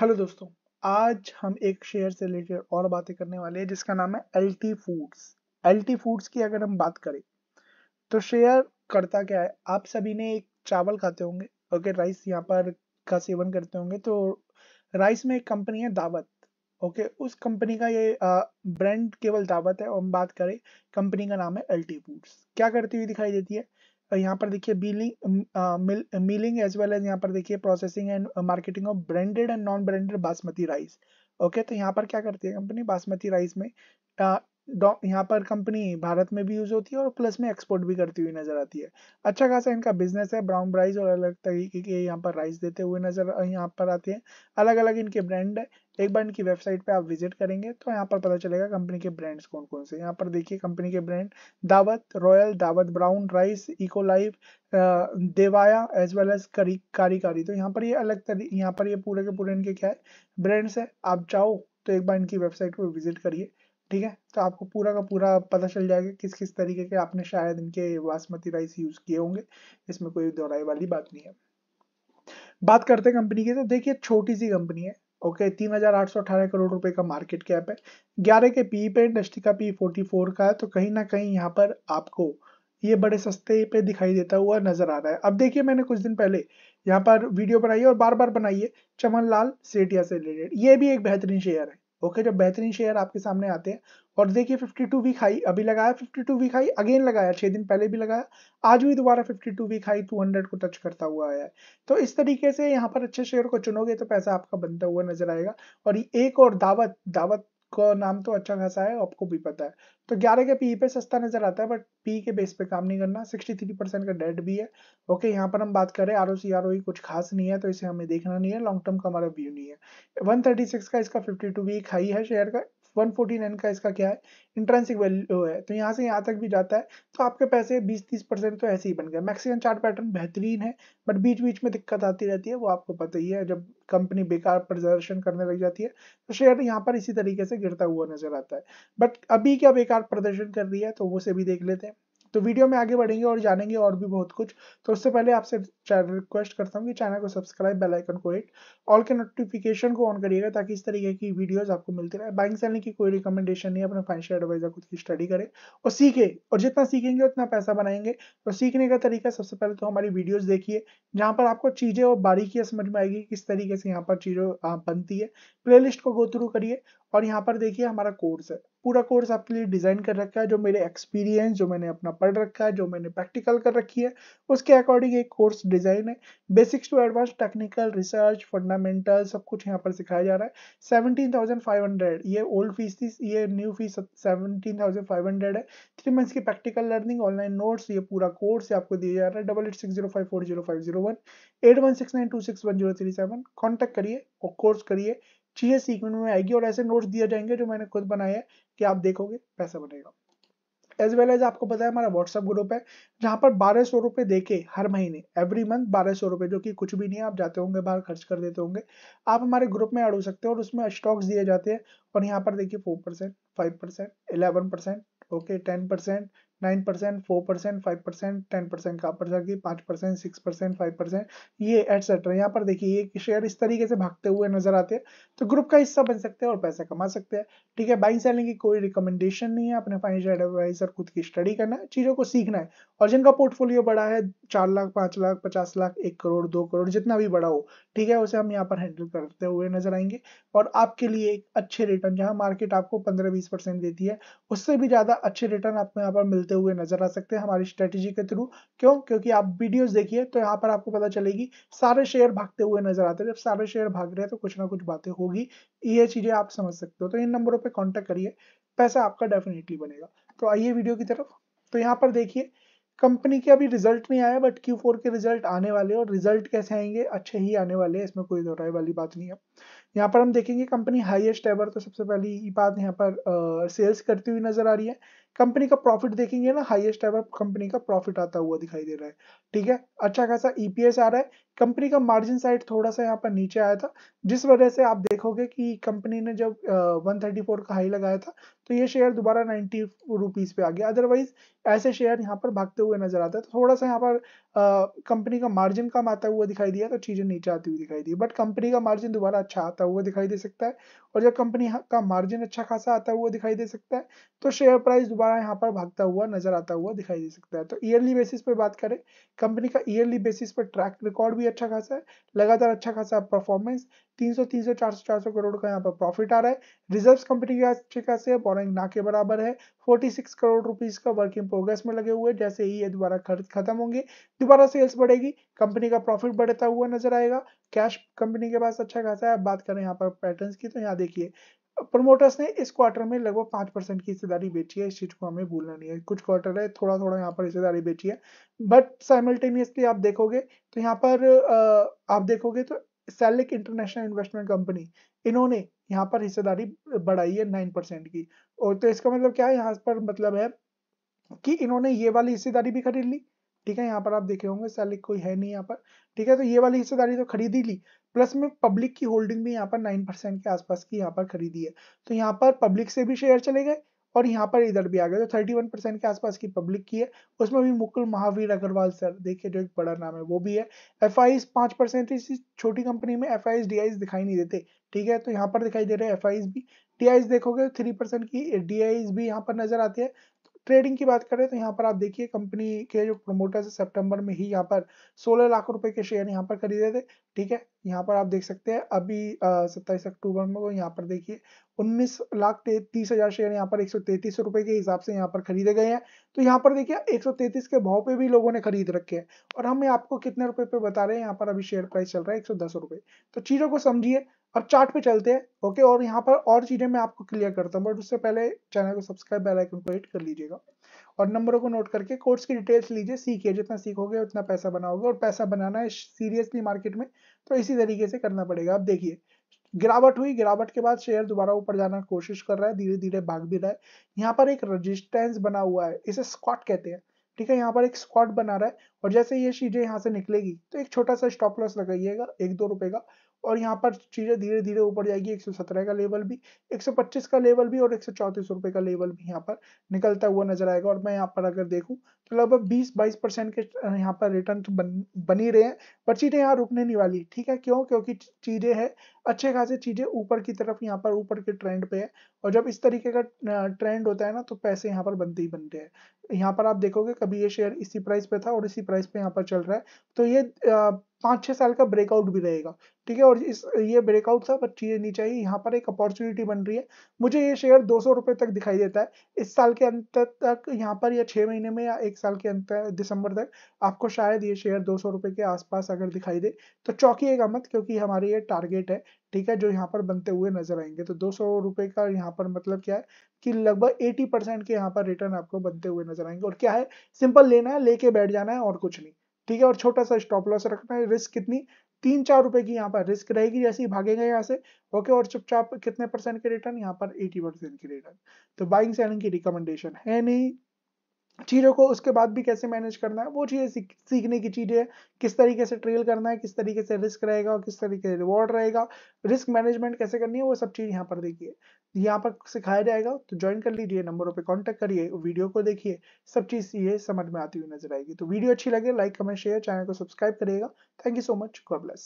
hello दोस्तों आज हम एक शेयर से रिलेटेड और बातें करने वाले हैं जिसका नाम है L T foods L T foods की अगर हम बात करें तो शेयर करता क्या है आप सभी ने एक चावल खाते होंगे ओके राइस यहाँ पर का सेवन करते होंगे तो राइस में एक कंपनी है दावत ओके उस कंपनी का ये ब्रांड केवल दावत है और हम बात करें कंपनी का नाम है एल टी फूड्स क्या करती हुई दिखाई देती है यहाँ पर देखिए billing milling as well as यहाँ पर देखिए processing and marketing of branded and non branded basmati rice okay तो यहाँ पर क्या करती है कंपनी बासमती राइस में यहाँ पर कंपनी भारत में भी यूज होती है और प्लस में एक्सपोर्ट भी करती हुई नजर आती है अच्छा खासा इनका बिजनेस है ब्राउन राइस और अलग तरीके के यहाँ पर राइस देते हुए नजर यहाँ पर आते हैं अलग अलग इनके ब्रांड है एक बार इनकी वेबसाइट पे आप विजिट करेंगे तो यहाँ पर पता चलेगा कंपनी के ब्रांड्स कौन कौन से यहाँ पर देखिए कंपनी के brand Daawat royal Daawat brown rice eco life देवाया एज वेल एज करी कारी कारी तो यहाँ पर ये यह अलग तरी यहाँ पर ये यह पूरे के पूरे इनके क्या है ब्रांड्स है आप जाओ तो एक बार इनकी वेबसाइट पर विजिट करिए ठीक है तो आपको पूरा का पूरा पता चल जाएगा किस किस तरीके के आपने शायद इनके बासमती राइस यूज किए होंगे इसमें कोई दोहराई वाली बात नहीं है बात करते हैं कंपनी की तो देखिए छोटी सी कंपनी है ओके तीन हजार आठ सौ अठारह करोड़ रुपए का मार्केट कैप है ग्यारह के पी e पे इंडस्ट्री का पी e फोर्टी फोर का है तो कहीं ना कहीं यहाँ पर आपको ये बड़े सस्ते पे दिखाई देता हुआ नजर आ रहा है अब देखिए मैंने कुछ दिन पहले यहाँ पर वीडियो बनाई है और बार बार बनाई है चमन लाल सेठिया से रिलेटेड ये भी एक बेहतरीन शेयर है ओके जब बेहतरीन शेयर आपके सामने आते हैं और देखिए 52 वीक हाई अभी लगाया 52 वीक हाई अगेन लगाया छह दिन पहले भी लगाया आज भी दोबारा 52 वीक हाई 200 को टच करता हुआ आया है तो इस तरीके से यहाँ पर अच्छे शेयर को चुनोगे तो पैसा आपका बनता हुआ नजर आएगा और एक और दावत दावत का नाम तो अच्छा खासा है आपको भी पता है तो 11 के पी पे सस्ता नजर आता है बट पी के बेस पे काम नहीं करना 63 परसेंट का डेट भी है ओके यहाँ पर हम बात करें R O C R O कुछ खास नहीं है तो इसे हमें देखना नहीं है लॉन्ग टर्म का हमारा व्यू नहीं है 136 का इसका 52 वीक हाई है शेयर का 149 का इसका क्या है इंट्रेंसिक वैल्यू है तो यहाँ से यहाँ तक भी जाता है तो आपके पैसे 20-30 परसेंट तो ऐसे ही बन गए मैक्सिकन चार्ट पैटर्न बेहतरीन है बट बीच बीच में दिक्कत आती रहती है वो आपको पता ही है जब कंपनी बेकार प्रदर्शन करने लग जाती है तो शेयर यहाँ पर इसी तरीके से गिरता हुआ नजर आता है बट अभी क्या बेकार प्रदर्शन कर रही है तो वो से भी देख लेते हैं तो वीडियो में आगे बढ़ेंगे और जानेंगे और भी बहुत कुछ तो उससे पहले आपसे रिक्वेस्ट करता हूँ कि चैनल को सब्सक्राइब बेल आइकन को हिट ऑल के नोटिफिकेशन को ऑन करिएगा ताकि इस तरीके की वीडियोस आपको मिलती रहे बाइंग सेलने की कोई रिकमेंडेशन नहीं अपने फाइनेंशियल एडवाइजर खुद की स्टडी करें और सीखे और जितना सीखेंगे उतना पैसा बनाएंगे तो सीखने का तरीका सबसे पहले तो हमारी वीडियोज देखिए जहाँ पर आपको चीज़ें और बारीकियाँ समझ में आएगी किस तरीके से यहाँ पर चीज़ें बनती है प्ले को गो थ्रू करिए और यहाँ पर देखिए हमारा कोर्स है पूरा कोर्स आपके लिए डिजाइन कर रखा है जो मेरे एक्सपीरियंस जो मैंने अपना पढ़ रखा है जो मैंने प्रैक्टिकल कर रखी है उसके अकॉर्डिंग एक कोर्स डिजाइन है basics to advance technical research fundamental सब कुछ यहाँ पर सिखाया जा रहा है सेवनटीन थाउजेंड फाइव हंड्रेड ये ओल्ड फीस थी ये new fees seventeen thousand five hundred है थ्री मंथ्स की प्रैक्टिकल लर्निंग ऑनलाइन नोट्स ये पूरा कोर्स आपको दिया जा रहा है double eight six zero five four zero five zero one eight one six nine two six one zero three seven contact करिए और कोर्स करिए चीज़ें सीखने में आएगी और ऐसे नोट्स दिए जाएंगे जो मैंने खुद बनाए हैं कि आप देखोगे पैसा बनेगा एज वेल एज आपको पता है हमारा व्हाट्सएप ग्रुप है जहाँ पर बारह सौ रुपये देके हर महीने एवरी मंथ बारह सौ रुपए जो कि कुछ भी नहीं है आप जाते होंगे बाहर खर्च कर देते होंगे आप हमारे ग्रुप में ऐड हो सकते हो और उसमें स्टॉक्स दिए जाते हैं और यहाँ पर देखिए four percent five percent eleven percent okay ten percent nine percent four percent five percent ten percent का पर सकती है percent six percent five percent ये एटसेट्रा यहाँ पर देखिए ये शेयर इस तरीके से भागते हुए नजर आते हैं तो ग्रुप का हिस्सा बन सकते हैं और पैसा कमा सकते हैं ठीक है बाइंग सेलिंग की कोई रिकमेंडेशन नहीं है अपने फाइनेंशियल एडवाइजर खुद की स्टडी करना है चीज़ों को सीखना है और जिनका पोर्टफोलियो बड़ा है चार लाख पांच लाख पचास लाख एक करोड़ दो करोड़ जितना भी बड़ा हो ठीक है उसे हम यहाँ पर हैंडल करते हुए नजर आएंगे और आपके लिए एक अच्छे रिटर्न जहाँ मार्केट आपको पंद्रह बीस परसेंट देती है उससे भी ज़्यादा अच्छे रिटर्न आपको यहाँ पर मिलते करते हुए नजर आ सकते हैं हमारी स्ट्रेटेजी के थ्रू क्यों क्योंकि आप वीडियोस देखिए तो यहाँ पर आपको पता चलेगी सारे शेयर भागते हुए नजर आते हैं जब सारे शेयर भाग रहे हैं तो कुछ ना कुछ बातें होगी ये चीजें आप समझ सकते हो तो इन नंबरों पर कॉन्टेक्ट करिए पैसा आपका डेफिनेटली बनेगा तो आइए वीडियो की तरफ तो यहाँ पर देखिए कंपनी के अभी रिजल्ट नहीं आया बट क्यू के रिजल्ट आने वाले और रिजल्ट कैसे आएंगे अच्छे ही आने वाले इसमें कोई दोहराई वाली बात नहीं है यहाँ पर हम देखेंगे कंपनी हाईएस्ट एवर तो सबसे पहली बात यहाँ पर सेल्स uh, करती हुई नजर आ रही है कंपनी का प्रॉफिट देखेंगे ना हाईएस्ट एवर कंपनी का प्रॉफिट आता हुआ दिखाई दे रहा है ठीक है अच्छा खासा ईपीएस e आ रहा है कंपनी का मार्जिन साइड थोड़ा सा यहाँ पर नीचे आया था जिस वजह से आप देखोगे कि कंपनी ने जब वन uh, का हाई लगाया था तो ये शेयर दोबारा नाइन्टी रुपीज पे आ गया अदरवाइज ऐसे शेयर यहाँ पर भागते हुए नजर आता है तो थोड़ा सा यहाँ पर आ, कंपनी का मार्जिन कम आता हुआ दिखाई दिया तो चीजें नीचे आती हुई दिखाई दी बट कंपनी का मार्जिन दोबारा अच्छा आता हुआ दिखाई दे सकता है और जब कंपनी का मार्जिन अच्छा खासा आता हुआ दिखाई दे सकता है तो शेयर प्राइस दोबारा यहाँ पर भागता हुआ नजर आता हुआ दिखाई दे सकता है तो ईयरली बेसिस पर बात करें कंपनी का ईयरली बेसिस पर ट्रैक रिकॉर्ड भी अच्छा खासा है लगातार अच्छा खासा परफॉर्मेंस तीन सौ तीन 400 करोड़ का यहाँ पर प्रॉफिट आ रहा है रिजर्व कंपनी के अच्छे खासे है बोरिंग ना के बराबर है फोर्टी करोड़ रुपीज का वर्क इन प्रोग्रेस में लगे हुए जैसे ही ये दोबारा खर्च खत्म होंगे दोबारा सेल्स बढ़ेगी कंपनी का प्रॉफिट बढ़ता हुआ नजर आएगा कैश कंपनी के पास अच्छा खासा है आप बात करें यहाँ पर पैटर्न की तो यहाँ देखिए प्रमोटर्स ने इस क्वार्टर में लगभग पांच परसेंट की हिस्सेदारी बेची है इस चीज़ को हमें भूलना नहीं है कुछ क्वार्टर है थोड़ा थोड़ा यहाँ पर हिस्सेदारी बेची है बट साइमल्टेनियसली आप देखोगे तो यहाँ पर आप देखोगे तो सैलिक इंटरनेशनल इन्वेस्टमेंट कंपनी इन्होंने यहाँ पर हिस्सेदारी बढ़ाई है नाइन परसेंट की और तो इसका मतलब क्या है यहाँ पर मतलब है कि इन्होंने ये वाली हिस्सेदारी भी खरीद ली ठीक है यहाँ पर आप देखे होंगे सैलिक कोई है नहीं यहाँ पर ठीक है तो ये वाली हिस्सेदारी तो ही ली प्लस में पब्लिक की होल्डिंग भी यहाँ पर नाइन परसेंट के आसपास की यहाँ पर खरीदी है तो यहाँ पर पब्लिक से भी शेयर चले गए और यहाँ पर इधर भी आ गए तो थर्टी वन परसेंट के आसपास की पब्लिक की है उसमें भी मुकुल महावीर अग्रवाल सर देखिए जो एक बड़ा नाम है वो भी है एफ आई पांच परसेंट इसी छोटी कंपनी में एफ आई डी आई दिखाई नहीं देते ठीक है तो यहाँ पर दिखाई दे रहे हैं एफ आई भी डी आई देखोगे तो थ्री परसेंट की डी आई भी यहाँ पर नजर आती है ट्रेडिंग की बात करें तो यहाँ पर आप देखिए कंपनी के जो प्रमोटर्स है सितंबर में ही यहाँ पर 16 लाख रुपए के शेयर यहाँ पर खरीदे थे ठीक है यहाँ पर आप देख सकते हैं अभी सत्ताईस अक्टूबर में वो यहाँ पर देखिए उन्नीस लाख तीस हजार शेयर यहाँ पर एक सौ तैतीस रुपए के हिसाब से यहाँ पर खरीदे गए हैं तो यहाँ पर देखिए एक सौ तैतीस के भाव पे भी लोगों ने खरीद रखे हैं और हम आपको कितने रुपए पे बता रहे हैं यहाँ पर अभी शेयर प्राइस चल रहा है एक सौ दस रुपए तो चीजों को समझिए अब चार्ट पे चलते हैं ओके और यहाँ पर और चीजें मैं आपको क्लियर करता हूँ बट उससे पहले चैनल को सब्सक्राइब बेलाइकन को हिट कर लीजिएगा और नंबरों को नोट करके कोर्स की डिटेल्स लीजिए सीखिए जितना सीखोगे उतना पैसा बनाओगे और पैसा बनाना है सीरियसली मार्केट में तो इसी तरीके से करना पड़ेगा अब देखिए गिरावट हुई गिरावट के बाद शेयर दोबारा ऊपर जाना कोशिश कर रहा है धीरे धीरे भाग भी रहा है यहाँ पर एक रजिस्टेंस बना हुआ है इसे स्कॉट कहते हैं ठीक है यहाँ पर एक स्कॉट बना रहा है और जैसे ये चीजें यहाँ से निकलेगी तो एक छोटा सा स्टॉप लॉस लगाइएगा एक दो रुपए का और यहाँ पर चीज़ें धीरे धीरे ऊपर जाएगी 117 का लेवल भी 125 का लेवल भी और एक रुपए का लेवल भी यहाँ पर निकलता हुआ नजर आएगा और मैं यहाँ पर अगर देखूँ तो लगभग 20-22 परसेंट के यहाँ पर रिटर्न तो बन, बनी रहे हैं पर चीज़ें यहाँ रुकने नहीं वाली ठीक है क्यों क्योंकि चीज़ें है अच्छे खासे चीज़ें ऊपर की तरफ यहाँ पर ऊपर के ट्रेंड पे है और जब इस तरीके का ट्रेंड होता है ना तो पैसे यहाँ पर बनते ही बनते हैं यहाँ पर आप देखोगे कभी ये शेयर इसी प्राइस पे था और इसी प्राइस पे यहाँ पर चल रहा है तो ये पांच छह साल का ब्रेकआउट भी रहेगा ठीक है और इस ये ब्रेकआउट सब अच्छी नीचे चाहिए यहाँ पर एक अपॉर्चुनिटी बन रही है मुझे ये शेयर दो सौ रुपए तक दिखाई देता है इस साल के अंत तक यहाँ पर या छह महीने में या एक साल के अंत दिसंबर तक आपको शायद ये शेयर दो सौ रुपए के आसपास अगर दिखाई दे तो चौकीएगा मत क्योंकि हमारे ये टारगेट है ठीक है जो यहाँ पर बनते हुए नजर आएंगे तो दो सौ रुपये का यहाँ पर मतलब क्या है कि लगभग एटी परसेंट के यहाँ पर रिटर्न आपको बनते हुए नजर आएंगे और क्या है सिंपल लेना है लेके बैठ जाना है और कुछ नहीं ठीक है और छोटा सा स्टॉप लॉस रखना है रिस्क कितनी तीन चार रुपए की यहाँ पर रिस्क रहेगी जैसे ही भागेगा यहाँ से ओके और चुपचाप कितने परसेंट के रिटर्न यहाँ पर 80 परसेंट के रिटर्न तो बाइंग सेलिंग की रिकमेंडेशन है नहीं चीज़ों को उसके बाद भी कैसे मैनेज करना है वो चीज़ें सीख, सीखने की चीज़ें है किस तरीके से ट्रेल करना है किस तरीके से रिस्क रहेगा और किस तरीके से रिवॉर्ड रहेगा रिस्क मैनेजमेंट कैसे करनी है वो सब चीज़ यहाँ पर देखिए यहाँ पर सिखाया जाएगा तो ज्वाइन कर लीजिए नंबरों पे कांटेक्ट करिए वीडियो को देखिए सब चीज़ ये समझ में आती हुई नजर आएगी तो वीडियो अच्छी लगे लाइक कमेंट शेयर चैनल को सब्सक्राइब करिएगा thank you so much God bless